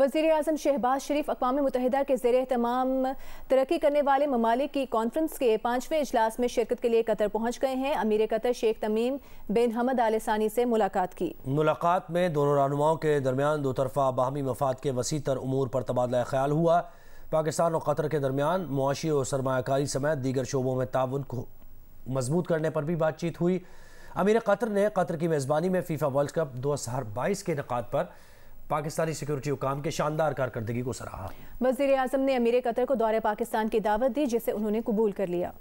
वजीर अजम शहबाज शरीफ अकवा मुतहदा के जेर तमाम तरक्की करने वाले ममालिक की कॉन्फ्रेंस के पाँचवें अजलास में शिरकत के लिए कतर पहुँच गए हैं अमीर Qatar Sheikh Tamim bin Hamad Al Thani से मुलाकात की मुलाकात में दोनों रहनुमाओं के दरमियान दो तरफा बाहमी मफाद के वसी तर अमूर पर तबादला ख्याल हुआ पाकिस्तान और कतर के दरमियान मुआशी और सरमाकारी समेत दीगर शोबों में ताउन को मजबूत करने पर भी बातचीत हुई अमीर कतर ने कतर की मेज़बानी में फ़ीफ़ा वर्ल्ड कप दो हज़ार बाईस के नकाद पर पाकिस्तानी सिक्योरिटी हुकाम के शानदार कारकर्दगी को सराहा वजीर अजम ने अमीर कतर को दौरे पाकिस्तान की दावत दी जिसे उन्होंने कबूल कर लिया